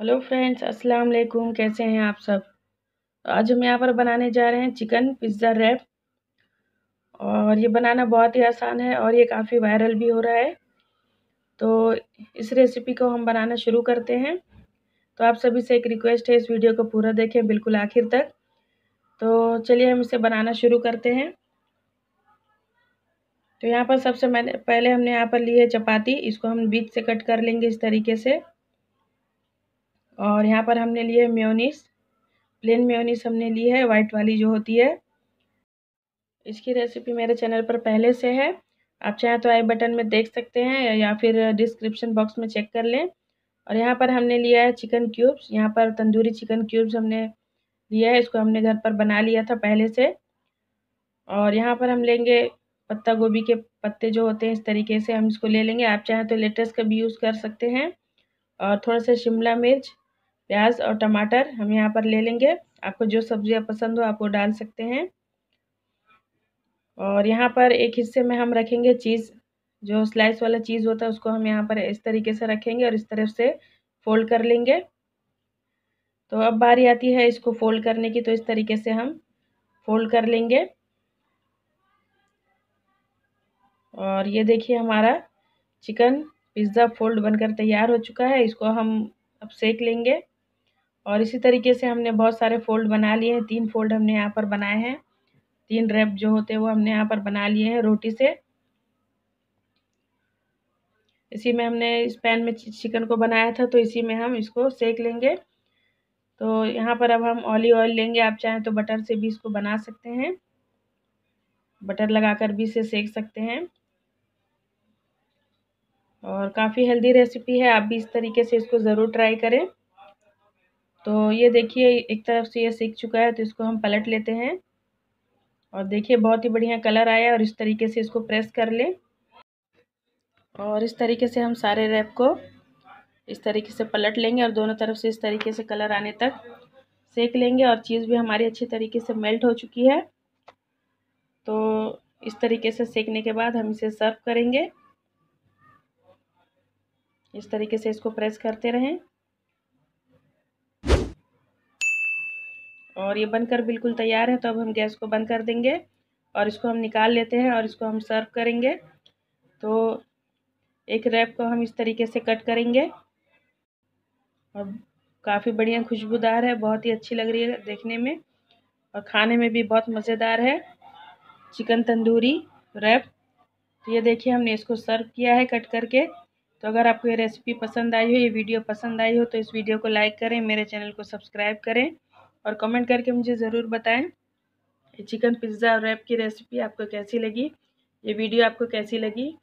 hello friends अस्सलाम वालेकुम कैसे हैं आप सब आज हम यहाँ पर बनाने जा रहे हैं चिकन पिज़्ज़ा रैप और ये बनाना बहुत ही आसान है और ये काफ़ी वायरल भी हो रहा है तो इस रेसिपी को हम बनाना शुरू करते हैं तो आप सभी से एक रिक्वेस्ट है इस वीडियो को पूरा देखें बिल्कुल आखिर तक तो चलिए हम इसे बनाना शुरू करते हैं तो यहाँ पर सबसे मैंने पहले हमने यहाँ पर ली है चपाती इसको हम बीच से कट कर लेंगे इस तरीके से और यहाँ पर हमने लिए है म्योनीस प्लेन म्योनीस हमने ली है वाइट वाली जो होती है इसकी रेसिपी मेरे चैनल पर पहले से है आप चाहें तो आई बटन में देख सकते हैं या फिर डिस्क्रिप्शन बॉक्स में चेक कर लें और यहाँ पर हमने लिया है चिकन क्यूब्स यहाँ पर तंदूरी चिकन क्यूब्स हमने लिया है इसको हमने घर पर बना लिया था पहले से और यहाँ पर हम लेंगे पत्ता गोभी के पत्ते जो होते हैं इस तरीके से हम इसको ले लेंगे आप चाहें तो लेटेस्ट का भी यूज़ कर सकते हैं और थोड़ा सा शिमला मिर्च प्याज और टमाटर हम यहाँ पर ले लेंगे आपको जो सब्जियाँ पसंद हो आप वो डाल सकते हैं और यहाँ पर एक हिस्से में हम रखेंगे चीज़ जो स्लाइस वाला चीज़ होता है उसको हम यहाँ पर इस तरीके से रखेंगे और इस तरफ से फोल्ड कर लेंगे तो अब बारी आती है इसको फोल्ड करने की तो इस तरीके से हम फोल्ड कर लेंगे और ये देखिए हमारा चिकन पिज़्ज़ा फोल्ड बनकर तैयार हो चुका है इसको हम अब सेक लेंगे और इसी तरीके से हमने बहुत सारे फोल्ड बना लिए हैं तीन फोल्ड हमने यहाँ पर बनाए हैं तीन रैप जो होते हैं वो हमने यहाँ पर बना लिए हैं रोटी से इसी में हमने इस पैन में चिकन को बनाया था तो इसी में हम इसको सेक लेंगे तो यहाँ पर अब हम ऑलिव ऑयल लेंगे आप चाहें तो बटर से भी इसको बना सकते हैं बटर लगाकर भी इसे सेक सकते हैं और काफ़ी हेल्दी रेसिपी है आप भी इस तरीके से इसको ज़रूर ट्राई करें तो ये देखिए एक तरफ से ये सीख चुका है तो इसको हम पलट लेते हैं और देखिए बहुत ही बढ़िया कलर आया और इस तरीके से इसको प्रेस कर लें और इस तरीके से हम सारे रैप को इस तरीके से पलट लेंगे और दोनों तरफ से इस तरीके से कलर आने तक सेक लेंगे और चीज़ भी हमारी अच्छी तरीके से मेल्ट हो चुकी है तो इस तरीके से सेकने के बाद हम इसे सर्व करेंगे इस तरीके से इसको प्रेस करते रहें और ये बनकर बिल्कुल तैयार है तो अब हम गैस को बंद कर देंगे और इसको हम निकाल लेते हैं और इसको हम सर्व करेंगे तो एक रैप को हम इस तरीके से कट करेंगे और काफ़ी बढ़िया खुशबूदार है बहुत ही अच्छी लग रही है देखने में और खाने में भी बहुत मज़ेदार है चिकन तंदूरी रैप तो ये देखिए हमने इसको सर्व किया है कट करके तो अगर आपको ये रेसिपी पसंद आई हो ये वीडियो पसंद आई हो तो इस वीडियो को लाइक करें मेरे चैनल को सब्सक्राइब करें और कमेंट करके मुझे ज़रूर बताएं चिकन पिज़्ज़ा और रैप की रेसिपी आपको कैसी लगी ये वीडियो आपको कैसी लगी